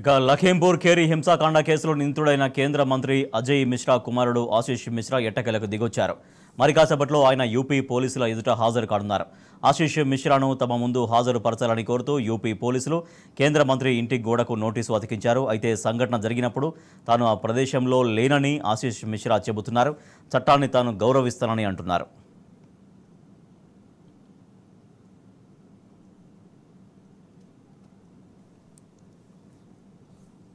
ఇక లఖీంపూర్ కేరీ హింసాకాండ కేసులో నిందితుడైన కేంద్ర మంత్రి అజయ్ మిశ్రా కుమారుడు ఆశీష్ మిశ్రా ఎట్టకేలకు దిగొచ్చారు మరి కాసేపట్లో ఆయన యూపీ పోలీసుల ఎదుట హాజరు కానున్నారు ఆశీష్ మిశ్రాను తమ ముందు హాజరుపరచాలని కోరుతూ యూపీ పోలీసులు కేంద్ర మంత్రి ఇంటి గోడకు నోటీసు అతికించారు అయితే సంఘటన జరిగినప్పుడు తాను ఆ ప్రదేశంలో లేనని ఆశీష్ మిశ్రా చెబుతున్నారు చట్టాన్ని తాను గౌరవిస్తానని అంటున్నారు